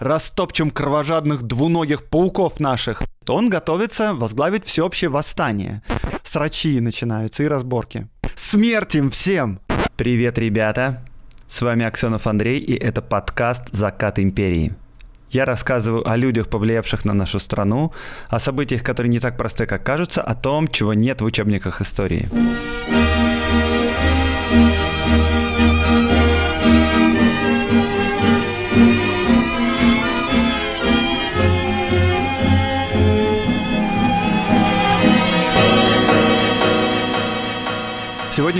растопчем кровожадных двуногих пауков наших, то он готовится возглавить всеобщее восстание. Срачи начинаются и разборки. Смерть им всем! Привет, ребята! С вами Аксенов Андрей, и это подкаст «Закат империи». Я рассказываю о людях, повлиявших на нашу страну, о событиях, которые не так просты, как кажутся, о том, чего нет в учебниках истории.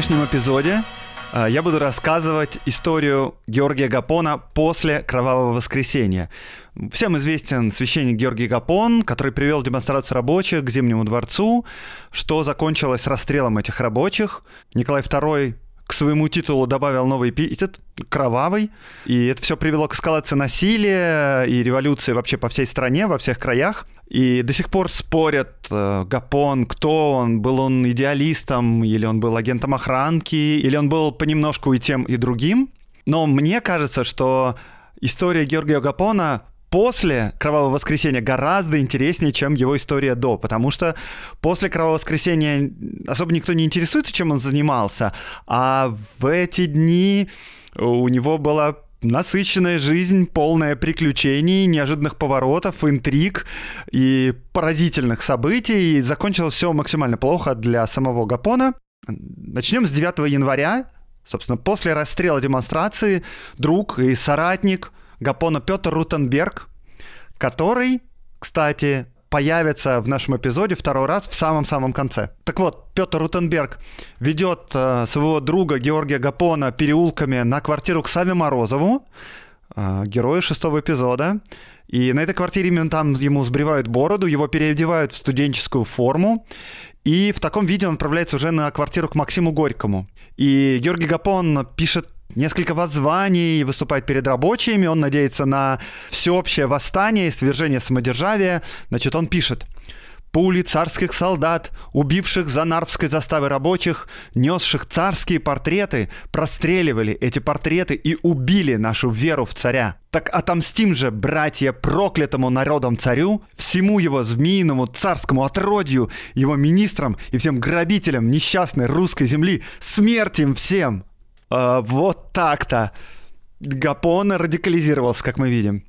сегодняшнем эпизоде э, я буду рассказывать историю Георгия Гапона после Кровавого воскресенья. Всем известен священник Георгий Гапон, который привел демонстрацию рабочих к Зимнему дворцу, что закончилось расстрелом этих рабочих. Николай II своему титулу добавил новый эпитет кровавый, и это все привело к эскалации насилия и революции вообще по всей стране, во всех краях. И до сих пор спорят э, Гапон, кто он, был он идеалистом, или он был агентом охранки, или он был понемножку и тем, и другим. Но мне кажется, что история Георгия Гапона после «Кровавого воскресенья» гораздо интереснее, чем его история до, потому что после «Кровавого воскресенья» особо никто не интересуется, чем он занимался, а в эти дни у него была насыщенная жизнь, полная приключений, неожиданных поворотов, интриг и поразительных событий. И закончилось все максимально плохо для самого Гапона. Начнем с 9 января. Собственно, после расстрела демонстрации друг и соратник – Гапона Петр Рутенберг, который, кстати, появится в нашем эпизоде второй раз в самом-самом конце. Так вот, Петр Рутенберг ведет э, своего друга Георгия Гапона переулками на квартиру к Саве Морозову, э, герою шестого эпизода. И на этой квартире именно там ему сбривают бороду, его переодевают в студенческую форму. И в таком виде он отправляется уже на квартиру к Максиму Горькому. И Георгий Гапон пишет несколько воззваний, выступает перед рабочими, он надеется на всеобщее восстание и свержение самодержавия. Значит, он пишет. Пули царских солдат, убивших за Нарвской заставы рабочих, несших царские портреты, простреливали эти портреты и убили нашу веру в царя. Так отомстим же, братья, проклятому народом царю, всему его змеиному царскому отродью, его министрам и всем грабителям несчастной русской земли, смерть им всем!» А, вот так-то. Гапон радикализировался, как мы видим.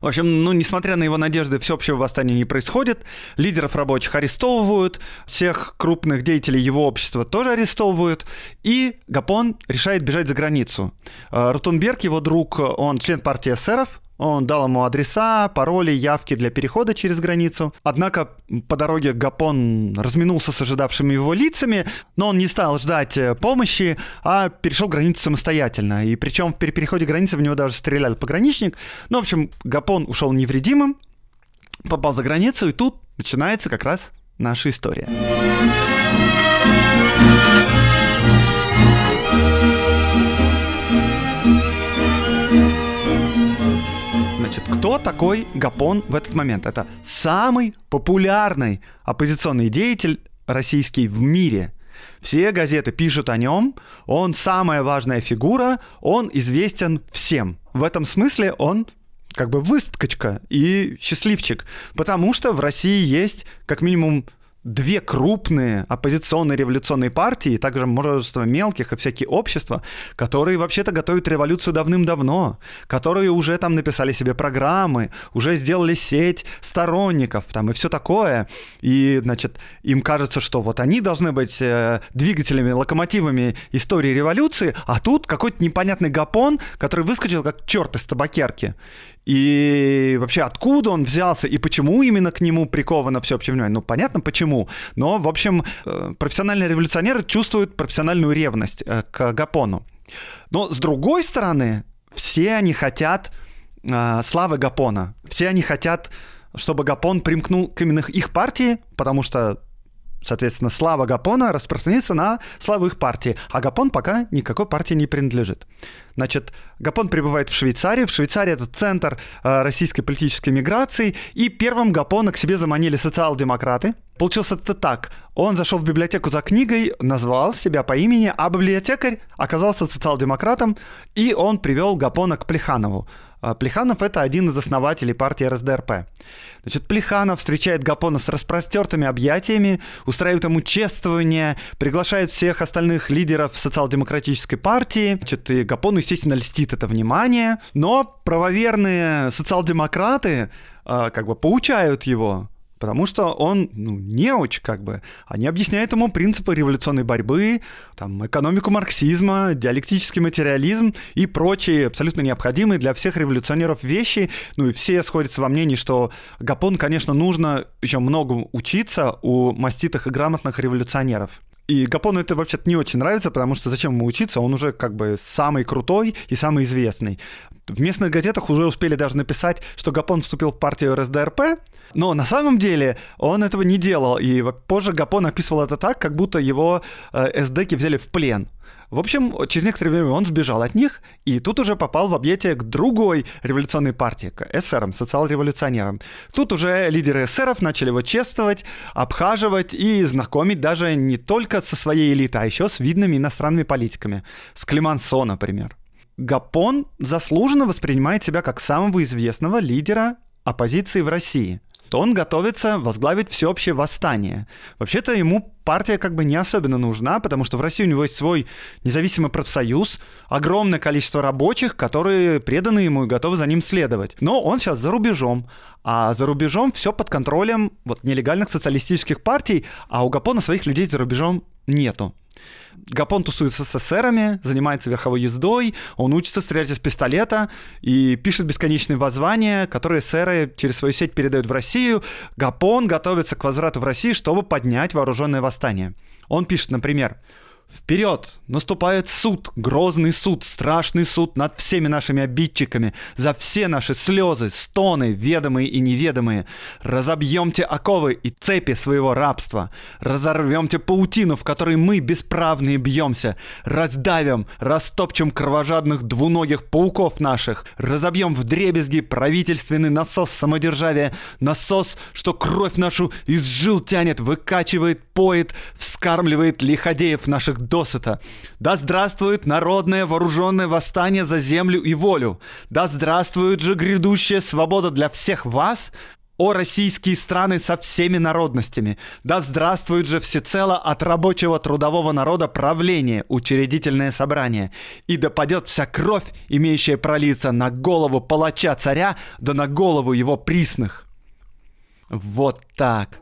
В общем, ну, несмотря на его надежды, всеобщего восстания не происходит. Лидеров рабочих арестовывают, всех крупных деятелей его общества тоже арестовывают. И Гапон решает бежать за границу. А, Ротунберг, его друг, он член партии эсеров, он дал ему адреса, пароли, явки для перехода через границу. Однако по дороге Гапон разминулся с ожидавшими его лицами, но он не стал ждать э, помощи, а перешел границу самостоятельно. И причем при переходе границы в него даже стрелял пограничник. Ну, в общем, Гапон ушел невредимым, попал за границу, и тут начинается как раз наша история. Значит, кто такой Гапон в этот момент? Это самый популярный оппозиционный деятель российский в мире. Все газеты пишут о нем, он самая важная фигура, он известен всем. В этом смысле он как бы выскочка и счастливчик, потому что в России есть как минимум две крупные оппозиционные революционные партии, также множество мелких и всякие общества, которые вообще-то готовят революцию давным-давно, которые уже там написали себе программы, уже сделали сеть сторонников там и все такое. И, значит, им кажется, что вот они должны быть э, двигателями, локомотивами истории революции, а тут какой-то непонятный гапон, который выскочил как черт из табакерки. И вообще, откуда он взялся и почему именно к нему приковано всеобщее внимание? Ну, понятно почему. Но, в общем, э, профессиональные революционеры чувствуют профессиональную ревность э, к Гапону. Но, с другой стороны, все они хотят э, славы Гапона. Все они хотят, чтобы Гапон примкнул к именно их партии, потому что соответственно, слава Гапона распространится на славу их партии, а Гапон пока никакой партии не принадлежит. Значит, Гапон прибывает в Швейцарии, В Швейцарии это центр э, российской политической миграции. И первым Гапона к себе заманили социал-демократы. Получилось это так. Он зашел в библиотеку за книгой, назвал себя по имени, а библиотекарь оказался социал-демократом, и он привел Гапона к Плеханову. А, Плеханов — это один из основателей партии РСДРП. Значит, Плеханов встречает Гапона с распростертыми объятиями, устраивает ему чествование, приглашает всех остальных лидеров социал-демократической партии. Значит, и Гапону, естественно, льстит это внимание. Но правоверные социал-демократы э, как бы поучают его, потому что он, ну, неуч, как бы. Они а объясняют ему принципы революционной борьбы, там, экономику марксизма, диалектический материализм и прочие абсолютно необходимые для всех революционеров вещи. Ну и все сходятся во мнении, что Гапон, конечно, нужно еще много учиться у маститых и грамотных революционеров. И Гапону это вообще-то не очень нравится, потому что зачем ему учиться, он уже как бы самый крутой и самый известный. В местных газетах уже успели даже написать, что Гапон вступил в партию РСДРП, но на самом деле он этого не делал, и позже Гапон описывал это так, как будто его э, эсдеки взяли в плен. В общем, через некоторое время он сбежал от них, и тут уже попал в объятия к другой революционной партии, к эсерам, социал-революционерам. Тут уже лидеры эсеров начали его чествовать, обхаживать и знакомить даже не только со своей элитой, а еще с видными иностранными политиками. С Климансо, например. Гапон заслуженно воспринимает себя как самого известного лидера оппозиции в России – то он готовится возглавить всеобщее восстание. Вообще-то ему партия как бы не особенно нужна, потому что в России у него есть свой независимый профсоюз, огромное количество рабочих, которые преданы ему и готовы за ним следовать. Но он сейчас за рубежом, а за рубежом все под контролем вот нелегальных социалистических партий, а у Гапона своих людей за рубежом нету. Гапон тусуется с эсерами, занимается верховой ездой, он учится стрелять из пистолета и пишет бесконечные воззвания, которые эсеры через свою сеть передают в Россию. Гапон готовится к возврату в Россию, чтобы поднять вооруженное восстание. Он пишет, например, Вперед! Наступает суд, грозный суд, страшный суд над всеми нашими обидчиками, за все наши слезы, стоны, ведомые и неведомые. Разобьемте оковы и цепи своего рабства. Разорвемте паутину, в которой мы, бесправные, бьемся. Раздавим, растопчем кровожадных двуногих пауков наших. Разобьем в дребезги правительственный насос самодержавия. Насос, что кровь нашу из жил тянет, выкачивает, поет, вскармливает лиходеев наших досыта. Да здравствует народное вооруженное восстание за землю и волю. Да здравствует же грядущая свобода для всех вас, о российские страны со всеми народностями. Да здравствует же всецело от рабочего трудового народа правление, учредительное собрание. И да падет вся кровь, имеющая пролиться на голову палача царя, да на голову его присных. Вот так.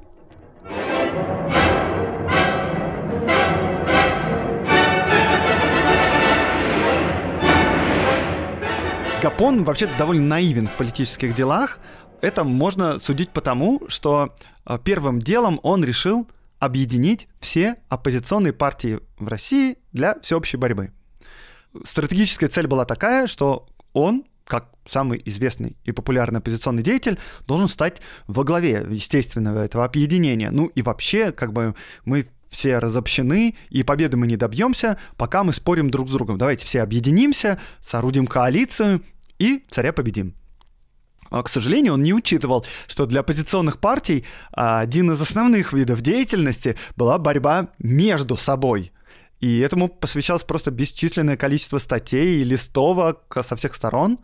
Гапон вообще довольно наивен в политических делах. Это можно судить потому, что э, первым делом он решил объединить все оппозиционные партии в России для всеобщей борьбы. Стратегическая цель была такая, что он, как самый известный и популярный оппозиционный деятель, должен стать во главе, естественного этого объединения. Ну и вообще, как бы мы все разобщены, и победы мы не добьемся, пока мы спорим друг с другом. Давайте все объединимся, соорудим коалицию и царя победим. А, к сожалению, он не учитывал, что для оппозиционных партий а, один из основных видов деятельности была борьба между собой – и этому посвящалось просто бесчисленное количество статей и листовок со всех сторон.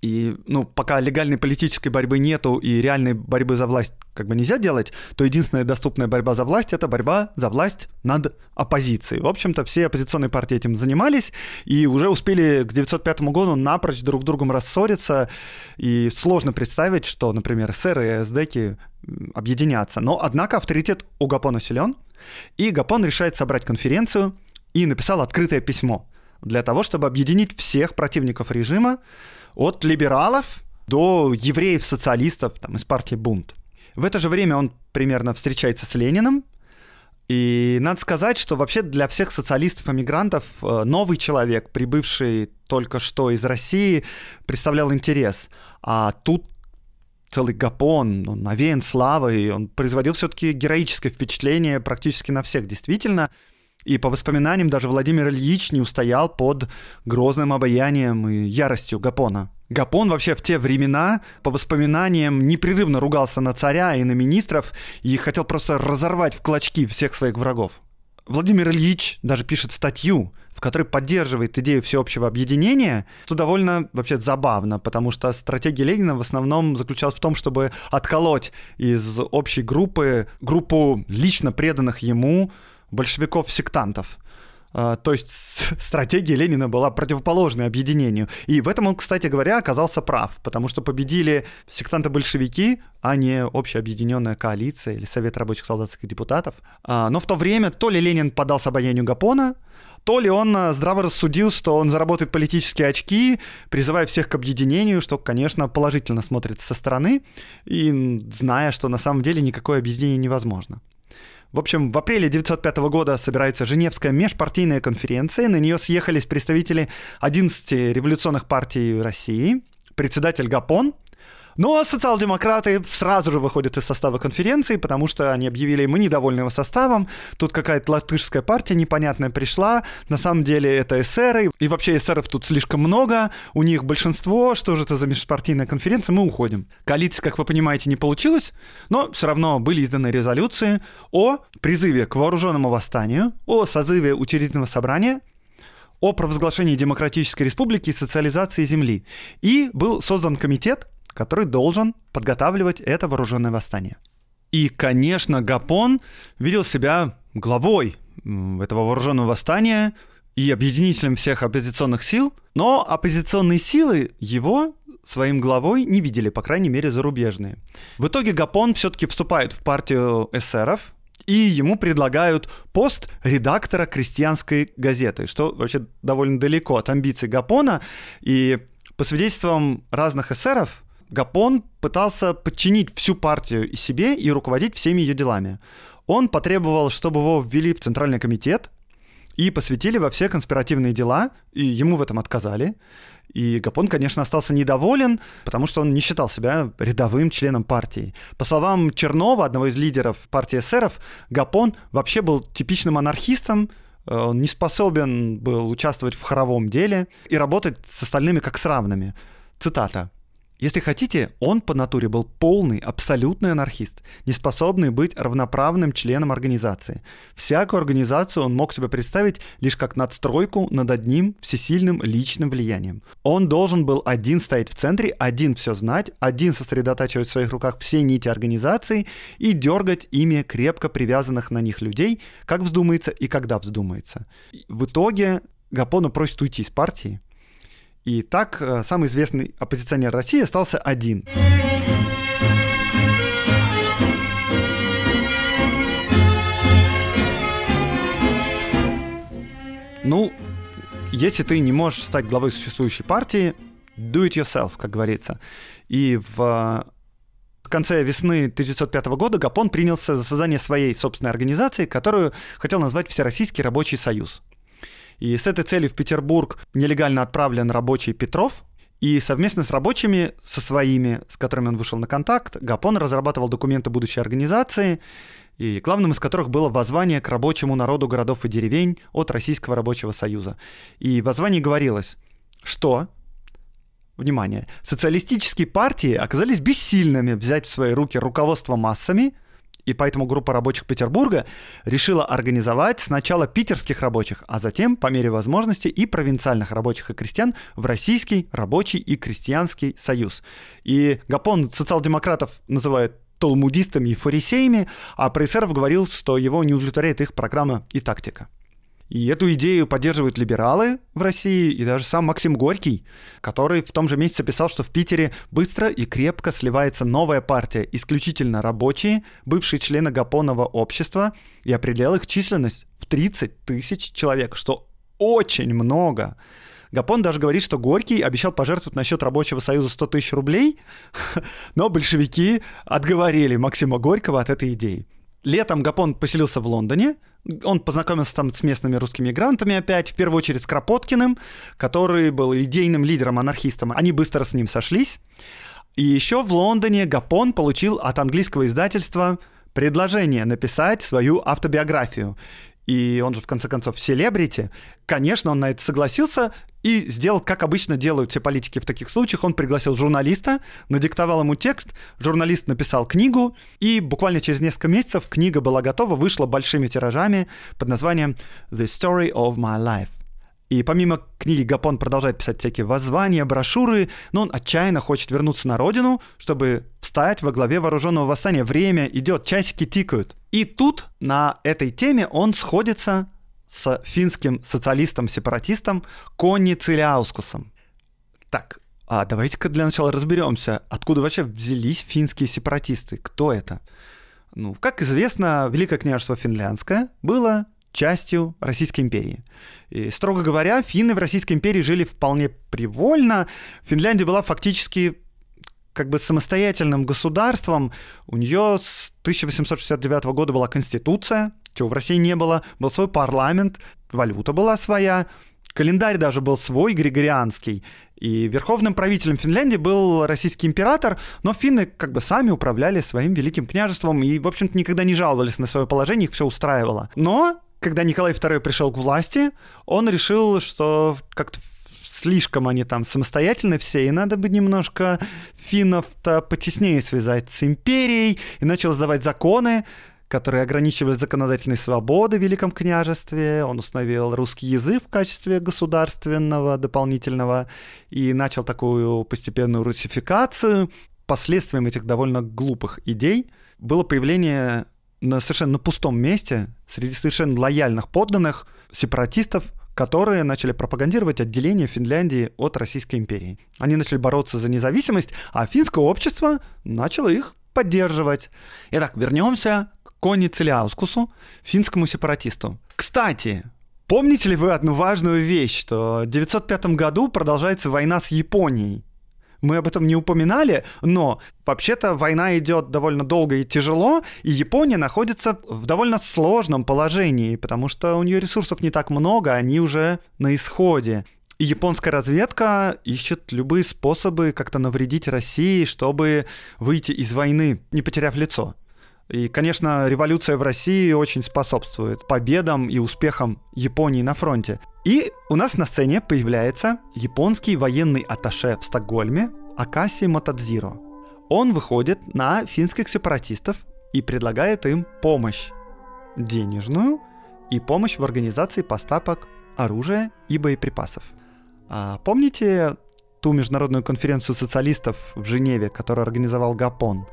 И ну, пока легальной политической борьбы нету и реальной борьбы за власть как бы нельзя делать, то единственная доступная борьба за власть — это борьба за власть над оппозицией. В общем-то, все оппозиционные партии этим занимались и уже успели к 905 году напрочь друг с другом рассориться. И сложно представить, что, например, СССР и СДКи объединятся. Но, однако, авторитет у Гапона силен, и Гапон решает собрать конференцию — и написал открытое письмо для того, чтобы объединить всех противников режима от либералов до евреев-социалистов там, из партии «Бунт». В это же время он примерно встречается с Лениным, и надо сказать, что вообще для всех социалистов-эмигрантов э, новый человек, прибывший только что из России, представлял интерес. А тут целый гапон, он навеян славой, он производил все-таки героическое впечатление практически на всех, действительно. И по воспоминаниям даже Владимир Ильич не устоял под грозным обаянием и яростью Гапона. Гапон вообще в те времена, по воспоминаниям, непрерывно ругался на царя и на министров и хотел просто разорвать в клочки всех своих врагов. Владимир Ильич даже пишет статью, в которой поддерживает идею всеобщего объединения, что довольно вообще забавно, потому что стратегия Ленина в основном заключалась в том, чтобы отколоть из общей группы группу лично преданных ему большевиков-сектантов. А, то есть стратегия Ленина была противоположной объединению. И в этом он, кстати говоря, оказался прав, потому что победили сектанты-большевики, а не общая объединенная коалиция или Совет рабочих солдатских депутатов. А, но в то время то ли Ленин подался обаянию Гапона, то ли он а, здраво рассудил, что он заработает политические очки, призывая всех к объединению, что, конечно, положительно смотрится со стороны, и зная, что на самом деле никакое объединение невозможно. В общем, в апреле 1905 года собирается Женевская межпартийная конференция. На нее съехались представители 11 революционных партий России, председатель Гапон, но ну, а социал-демократы сразу же выходят из состава конференции, потому что они объявили, мы недовольны его составом, тут какая-то латышская партия непонятная пришла, на самом деле это эсеры, и вообще эсеров тут слишком много, у них большинство, что же это за межпартийная конференция, мы уходим. Коалиция, как вы понимаете, не получилось, но все равно были изданы резолюции о призыве к вооруженному восстанию, о созыве учредительного собрания, о провозглашении Демократической Республики и социализации земли. И был создан комитет, который должен подготавливать это вооруженное восстание. И, конечно, Гапон видел себя главой этого вооруженного восстания и объединителем всех оппозиционных сил, но оппозиционные силы его своим главой не видели, по крайней мере, зарубежные. В итоге Гапон все-таки вступает в партию эсеров, и ему предлагают пост редактора крестьянской газеты, что вообще довольно далеко от амбиций Гапона. И по свидетельствам разных эсеров, Гапон пытался подчинить всю партию и себе и руководить всеми ее делами. Он потребовал, чтобы его ввели в Центральный комитет и посвятили во все конспиративные дела, и ему в этом отказали. И Гапон, конечно, остался недоволен, потому что он не считал себя рядовым членом партии. По словам Чернова, одного из лидеров партии эсеров, Гапон вообще был типичным анархистом, э, он не способен был участвовать в хоровом деле и работать с остальными как с равными. Цитата. Если хотите, он по натуре был полный, абсолютный анархист, не способный быть равноправным членом организации. Всякую организацию он мог себе представить лишь как надстройку над одним всесильным личным влиянием. Он должен был один стоять в центре, один все знать, один сосредотачивать в своих руках все нити организации и дергать ими крепко привязанных на них людей, как вздумается и когда вздумается. В итоге Гапона просит уйти из партии, и так э, самый известный оппозиционер России остался один. Ну, если ты не можешь стать главой существующей партии, do it yourself, как говорится. И в э, конце весны 1905 года Гапон принялся за создание своей собственной организации, которую хотел назвать Всероссийский рабочий союз. И с этой целью в Петербург нелегально отправлен рабочий Петров, и совместно с рабочими, со своими, с которыми он вышел на контакт, Гапон разрабатывал документы будущей организации, и главным из которых было воззвание к рабочему народу городов и деревень от Российского рабочего союза. И в воззвании говорилось, что Внимание. Социалистические партии оказались бессильными взять в свои руки руководство массами, и поэтому группа рабочих Петербурга решила организовать сначала питерских рабочих, а затем, по мере возможности, и провинциальных рабочих и крестьян в Российский рабочий и крестьянский союз. И Гапон социал-демократов называет толмудистами и фарисеями, а про говорил, что его не удовлетворяет их программа и тактика. И эту идею поддерживают либералы в России и даже сам Максим Горький, который в том же месяце писал, что в Питере быстро и крепко сливается новая партия, исключительно рабочие, бывшие члены Гапонова общества, и определил их численность в 30 тысяч человек, что очень много. Гапон даже говорит, что Горький обещал пожертвовать на счет Рабочего Союза 100 тысяч рублей, но большевики отговорили Максима Горького от этой идеи. Летом Гапон поселился в Лондоне, он познакомился там с местными русскими мигрантами опять, в первую очередь с Кропоткиным, который был идейным лидером-анархистом. Они быстро с ним сошлись. И еще в Лондоне Гапон получил от английского издательства предложение написать свою автобиографию и он же в конце концов селебрити, конечно, он на это согласился и сделал, как обычно делают все политики в таких случаях, он пригласил журналиста, надиктовал ему текст, журналист написал книгу, и буквально через несколько месяцев книга была готова, вышла большими тиражами под названием «The Story of My Life». И помимо книги Гапон продолжает писать всякие воззвания, брошюры, но он отчаянно хочет вернуться на родину, чтобы встать во главе вооруженного восстания. Время идет, часики тикают. И тут на этой теме он сходится с финским социалистом-сепаратистом Конни Циляускусом. Так, а давайте-ка для начала разберемся, откуда вообще взялись финские сепаратисты, кто это? Ну, как известно, Великое княжество Финляндское было частью Российской империи. И, строго говоря, финны в Российской империи жили вполне привольно. Финляндия была фактически как бы самостоятельным государством. У нее с 1869 года была конституция, чего в России не было, был свой парламент, валюта была своя, календарь даже был свой, григорианский. И верховным правителем Финляндии был российский император, но финны как бы сами управляли своим великим княжеством и, в общем-то, никогда не жаловались на свое положение, их все устраивало. Но когда Николай II пришел к власти, он решил, что как-то слишком они там самостоятельны все, и надо бы немножко финнов-то потеснее связать с империей, и начал сдавать законы, которые ограничивали законодательные свободы в Великом княжестве. Он установил русский язык в качестве государственного дополнительного и начал такую постепенную русификацию. Последствием этих довольно глупых идей было появление на совершенно на пустом месте среди совершенно лояльных подданных сепаратистов, которые начали пропагандировать отделение Финляндии от Российской империи. Они начали бороться за независимость, а финское общество начало их поддерживать. Итак, вернемся к Кони Целиаускусу, финскому сепаратисту. Кстати, помните ли вы одну важную вещь, что в 905 году продолжается война с Японией? мы об этом не упоминали, но вообще-то война идет довольно долго и тяжело, и Япония находится в довольно сложном положении, потому что у нее ресурсов не так много, они уже на исходе. И японская разведка ищет любые способы как-то навредить России, чтобы выйти из войны, не потеряв лицо. И, конечно, революция в России очень способствует победам и успехам Японии на фронте. И у нас на сцене появляется японский военный аташе в Стокгольме Акаси Матадзиро. Он выходит на финских сепаратистов и предлагает им помощь. Денежную и помощь в организации поставок оружия и боеприпасов. А помните ту международную конференцию социалистов в Женеве, которую организовал Гапон?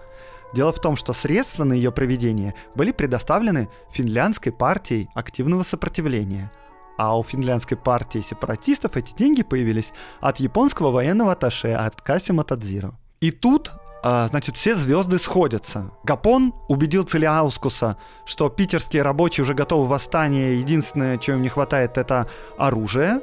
Дело в том, что средства на ее проведение были предоставлены финляндской партией активного сопротивления, а у финляндской партии сепаратистов эти деньги появились от японского военного аташе от Касима Тадзиро. И тут а, значит, все звезды сходятся. Гапон убедил Целиаускуса, что питерские рабочие уже готовы в восстание, единственное, чего им не хватает, это оружие,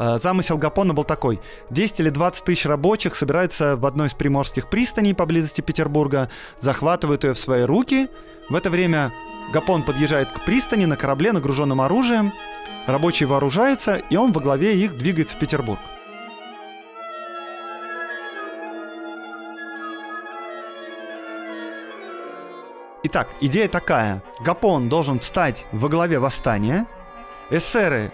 Э, замысел Гапона был такой. 10 или 20 тысяч рабочих собираются в одной из приморских пристаней поблизости Петербурга, захватывают ее в свои руки. В это время Гапон подъезжает к пристани на корабле, нагруженном оружием. Рабочие вооружаются, и он во главе их двигается в Петербург. Итак, идея такая. Гапон должен встать во главе восстания. Эсеры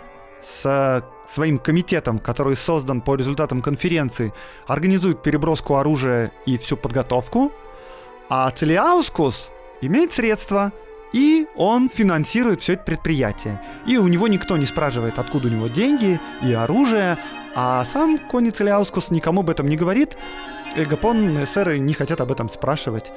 с своим комитетом, который создан по результатам конференции, организует переброску оружия и всю подготовку, а Целиаускус имеет средства, и он финансирует все это предприятие. И у него никто не спрашивает, откуда у него деньги и оружие, а сам Кони Целиаускус никому об этом не говорит, Гапон эсеры не хотят об этом спрашивать.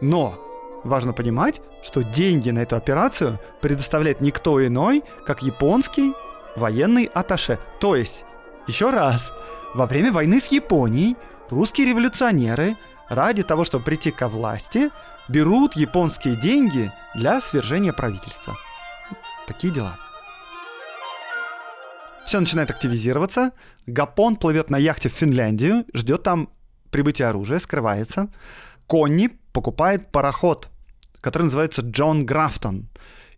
Но важно понимать, что деньги на эту операцию предоставляет никто иной, как японский военный аташе. То есть, еще раз, во время войны с Японией русские революционеры ради того, чтобы прийти ко власти, берут японские деньги для свержения правительства. Такие дела. Все начинает активизироваться. Гапон плывет на яхте в Финляндию, ждет там прибытия оружия, скрывается. Конни покупает пароход, который называется Джон Графтон.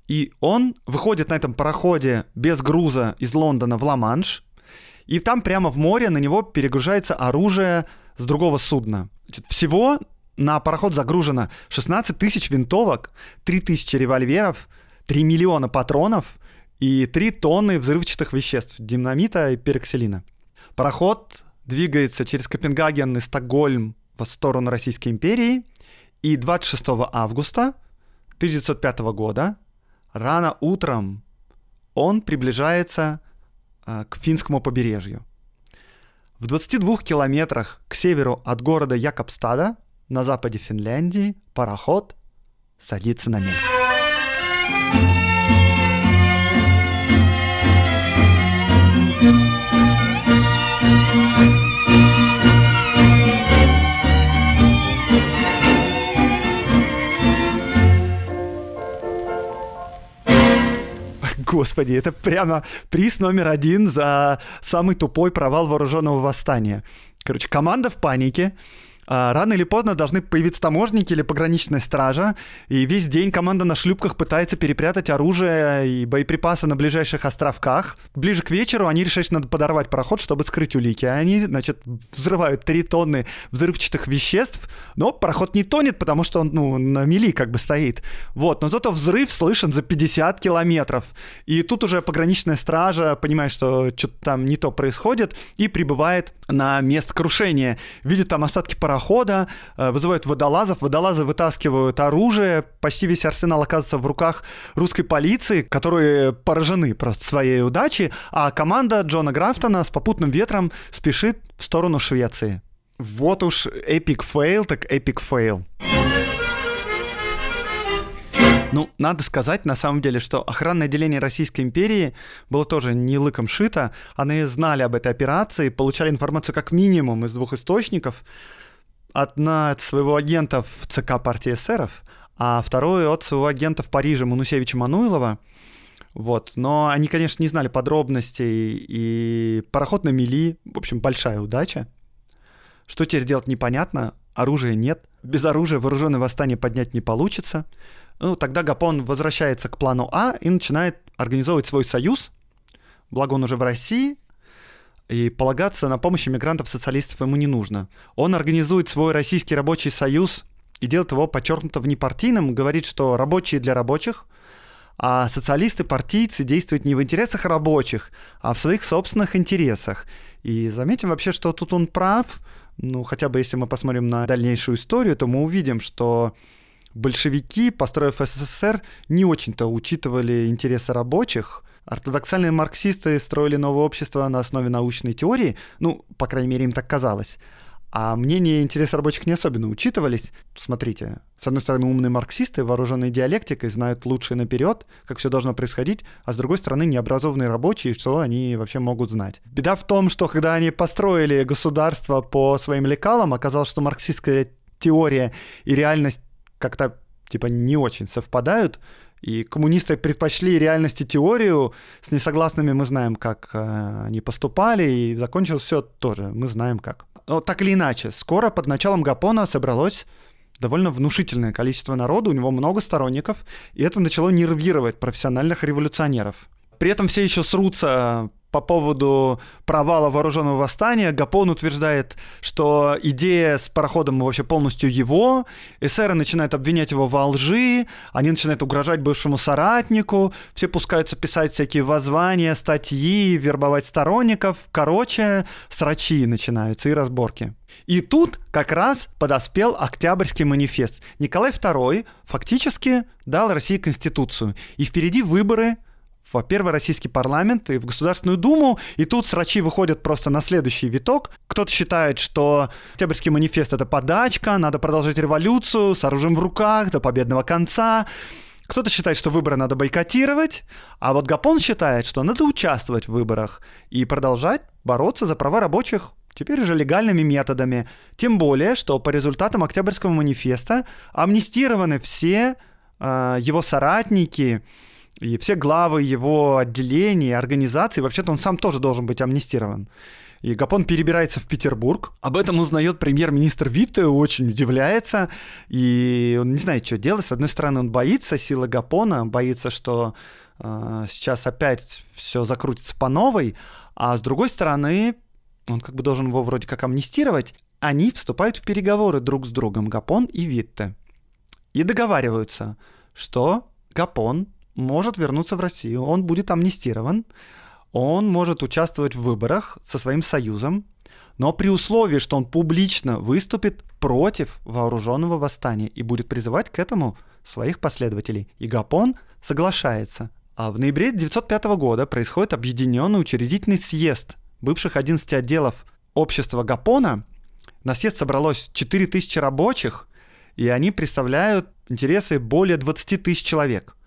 И он выходит на этом пароходе без груза из Лондона в Ла-Манш, и там прямо в море на него перегружается оружие с другого судна. Всего на пароход загружено 16 тысяч винтовок, 3 тысячи револьверов, 3 миллиона патронов и 3 тонны взрывчатых веществ, динамита и пероксилина. Пароход двигается через Копенгаген и Стокгольм в сторону Российской империи, и 26 августа 1905 года рано утром он приближается э, к финскому побережью. В 22 километрах к северу от города Якобстада на западе Финляндии пароход садится на мель. thank you господи, это прямо приз номер один за самый тупой провал вооруженного восстания. Короче, команда в панике. А, рано или поздно должны появиться таможники или пограничная стража, и весь день команда на шлюпках пытается перепрятать оружие и боеприпасы на ближайших островках. Ближе к вечеру они решают, что надо подорвать пароход, чтобы скрыть улики. А они, значит, взрывают 3 тонны взрывчатых веществ, но пароход не тонет, потому что он, ну, на мели как бы стоит. Вот, но зато взрыв слышен за 50 километров. И тут уже пограничная стража понимает, что что-то там не то происходит, и прибывает на место крушения. Видит там остатки парохода парохода, э, вызывают водолазов, водолазы вытаскивают оружие, почти весь арсенал оказывается в руках русской полиции, которые поражены просто своей удачей, а команда Джона Графтона с попутным ветром спешит в сторону Швеции. Вот уж эпик фейл, так эпик фейл. Ну, надо сказать, на самом деле, что охранное отделение Российской империи было тоже не лыком шито. Они знали об этой операции, получали информацию как минимум из двух источников. Одна от своего агента в ЦК партии эсеров, а вторую от своего агента в Париже Манусевича Мануилова. Вот. Но они, конечно, не знали подробностей, и пароход на мели, в общем, большая удача. Что теперь делать непонятно, оружия нет, без оружия вооруженное восстание поднять не получится. Ну, тогда Гапон возвращается к плану А и начинает организовывать свой союз, благо он уже в России, и полагаться на помощь иммигрантов-социалистов ему не нужно. Он организует свой Российский рабочий союз и делает его подчеркнуто внепартийным, говорит, что рабочие для рабочих, а социалисты-партийцы действуют не в интересах рабочих, а в своих собственных интересах. И заметим вообще, что тут он прав, ну хотя бы если мы посмотрим на дальнейшую историю, то мы увидим, что большевики, построив СССР, не очень-то учитывали интересы рабочих – Ортодоксальные марксисты строили новое общество на основе научной теории, ну, по крайней мере, им так казалось. А мнения и интересы рабочих не особенно учитывались. Смотрите, с одной стороны, умные марксисты, вооруженные диалектикой, знают лучше наперед, как все должно происходить, а с другой стороны, необразованные рабочие, что они вообще могут знать. Беда в том, что когда они построили государство по своим лекалам, оказалось, что марксистская теория и реальность как-то типа не очень совпадают, и коммунисты предпочли реальности теорию. С несогласными мы знаем, как э, они поступали, и закончилось все тоже. Мы знаем как. Но так или иначе, скоро под началом Гапона собралось довольно внушительное количество народу, у него много сторонников, и это начало нервировать профессиональных революционеров. При этом все еще срутся по поводу провала вооруженного восстания Гапон утверждает, что идея с пароходом вообще полностью его. Эсеры начинают обвинять его во лжи, они начинают угрожать бывшему соратнику, все пускаются писать всякие воззвания, статьи, вербовать сторонников. Короче, срачи начинаются и разборки. И тут как раз подоспел Октябрьский манифест. Николай II фактически дал России Конституцию. И впереди выборы – в первый российский парламент и в Государственную Думу, и тут срачи выходят просто на следующий виток. Кто-то считает, что Октябрьский манифест — это подачка, надо продолжить революцию с оружием в руках до победного конца. Кто-то считает, что выборы надо бойкотировать, а вот Гапон считает, что надо участвовать в выборах и продолжать бороться за права рабочих теперь уже легальными методами. Тем более, что по результатам Октябрьского манифеста амнистированы все э, его соратники, и все главы его отделений, организаций, вообще-то он сам тоже должен быть амнистирован. И Гапон перебирается в Петербург. Об этом узнает премьер-министр Витте, очень удивляется. И он не знает, что делать. С одной стороны, он боится силы Гапона, боится, что э, сейчас опять все закрутится по новой. А с другой стороны, он как бы должен его вроде как амнистировать. Они вступают в переговоры друг с другом, Гапон и Витте. И договариваются, что Гапон может вернуться в Россию, он будет амнистирован, он может участвовать в выборах со своим союзом, но при условии, что он публично выступит против вооруженного восстания и будет призывать к этому своих последователей. И Гапон соглашается. А в ноябре 1905 года происходит объединенный учредительный съезд бывших 11 отделов общества Гапона. На съезд собралось 4000 рабочих, и они представляют интересы более 20 тысяч человек –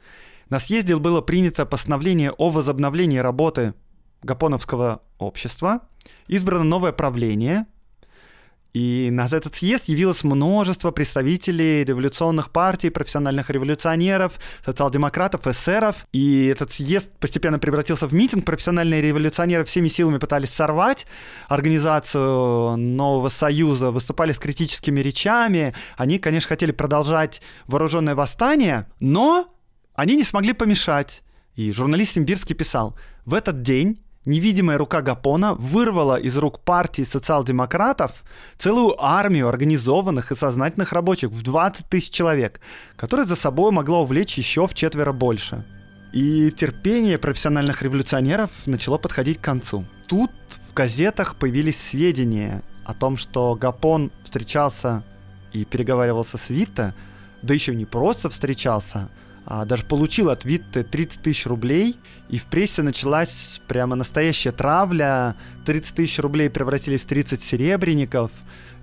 на съезде было принято постановление о возобновлении работы Гапоновского общества, избрано новое правление, и на этот съезд явилось множество представителей революционных партий, профессиональных революционеров, социал-демократов, эсеров. И этот съезд постепенно превратился в митинг. Профессиональные революционеры всеми силами пытались сорвать организацию нового союза, выступали с критическими речами. Они, конечно, хотели продолжать вооруженное восстание, но они не смогли помешать, и журналист Симбирский писал, в этот день невидимая рука Гапона вырвала из рук партии социал-демократов целую армию организованных и сознательных рабочих в 20 тысяч человек, которые за собой могла увлечь еще в четверо больше. И терпение профессиональных революционеров начало подходить к концу. Тут в газетах появились сведения о том, что Гапон встречался и переговаривался с Витте, да еще не просто встречался, а, даже получил от Витте 30 тысяч рублей, и в прессе началась прямо настоящая травля, 30 тысяч рублей превратились в 30 серебряников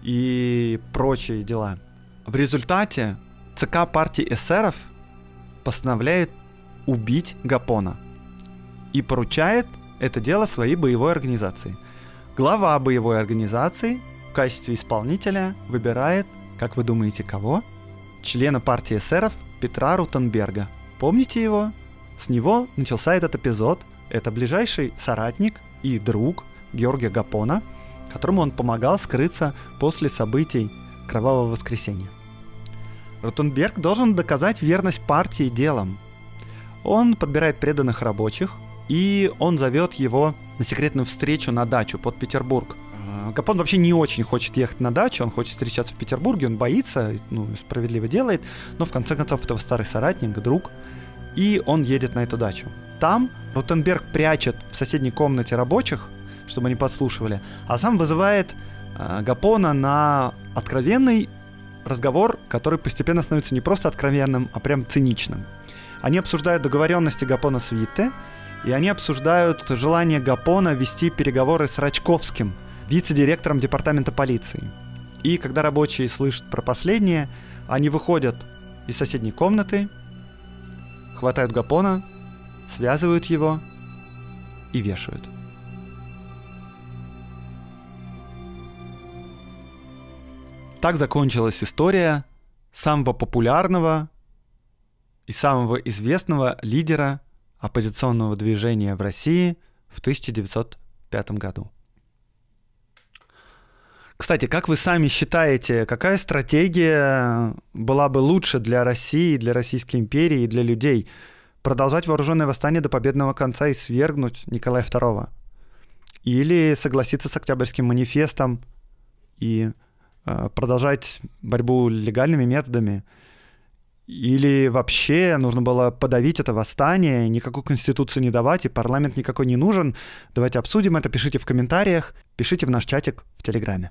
и прочие дела. В результате ЦК партии эсеров постановляет убить Гапона и поручает это дело своей боевой организации. Глава боевой организации в качестве исполнителя выбирает, как вы думаете, кого? Члена партии эсеров Петра Рутенберга. Помните его? С него начался этот эпизод. Это ближайший соратник и друг Георгия Гапона, которому он помогал скрыться после событий Кровавого Воскресенья. Ротенберг должен доказать верность партии делом. Он подбирает преданных рабочих, и он зовет его на секретную встречу на дачу под Петербург – Капон вообще не очень хочет ехать на дачу, он хочет встречаться в Петербурге, он боится, ну, справедливо делает, но в конце концов это его старый соратник, друг, и он едет на эту дачу. Там Рутенберг прячет в соседней комнате рабочих, чтобы они подслушивали, а сам вызывает э, Гапона на откровенный разговор, который постепенно становится не просто откровенным, а прям циничным. Они обсуждают договоренности Гапона с Витте, и они обсуждают желание Гапона вести переговоры с Рачковским – вице-директором департамента полиции. И когда рабочие слышат про последнее, они выходят из соседней комнаты, хватают Гапона, связывают его и вешают. Так закончилась история самого популярного и самого известного лидера оппозиционного движения в России в 1905 году. Кстати, как вы сами считаете, какая стратегия была бы лучше для России, для Российской империи и для людей? Продолжать вооруженное восстание до победного конца и свергнуть Николая II? Или согласиться с Октябрьским манифестом и э, продолжать борьбу легальными методами? Или вообще нужно было подавить это восстание, никакую конституцию не давать, и парламент никакой не нужен. Давайте обсудим это, пишите в комментариях, пишите в наш чатик в Телеграме.